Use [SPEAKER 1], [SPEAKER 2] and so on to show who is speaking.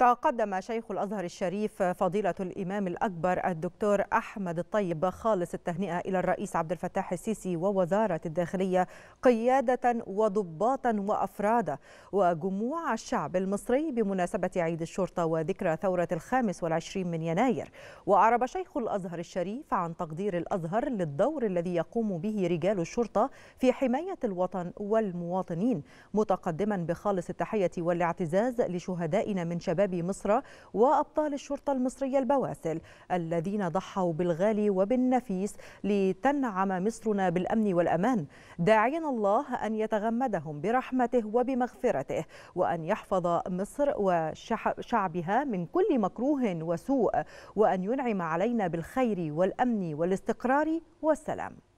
[SPEAKER 1] تقدم شيخ الازهر الشريف فضيله الامام الاكبر الدكتور احمد الطيب خالص التهنئه الى الرئيس عبد الفتاح السيسي ووزاره الداخليه قياده وضباطا وافرادا وجموع الشعب المصري بمناسبه عيد الشرطه وذكرى ثوره الخامس والعشرين من يناير واعرب شيخ الازهر الشريف عن تقدير الازهر للدور الذي يقوم به رجال الشرطه في حمايه الوطن والمواطنين متقدما بخالص التحيه والاعتزاز لشهدائنا من شباب شباب مصر وأبطال الشرطة المصرية البواسل الذين ضحوا بالغالي وبالنفيس لتنعم مصرنا بالأمن والأمان داعيا الله أن يتغمدهم برحمته وبمغفرته وأن يحفظ مصر وشعبها من كل مكروه وسوء وأن ينعم علينا بالخير والأمن والاستقرار والسلام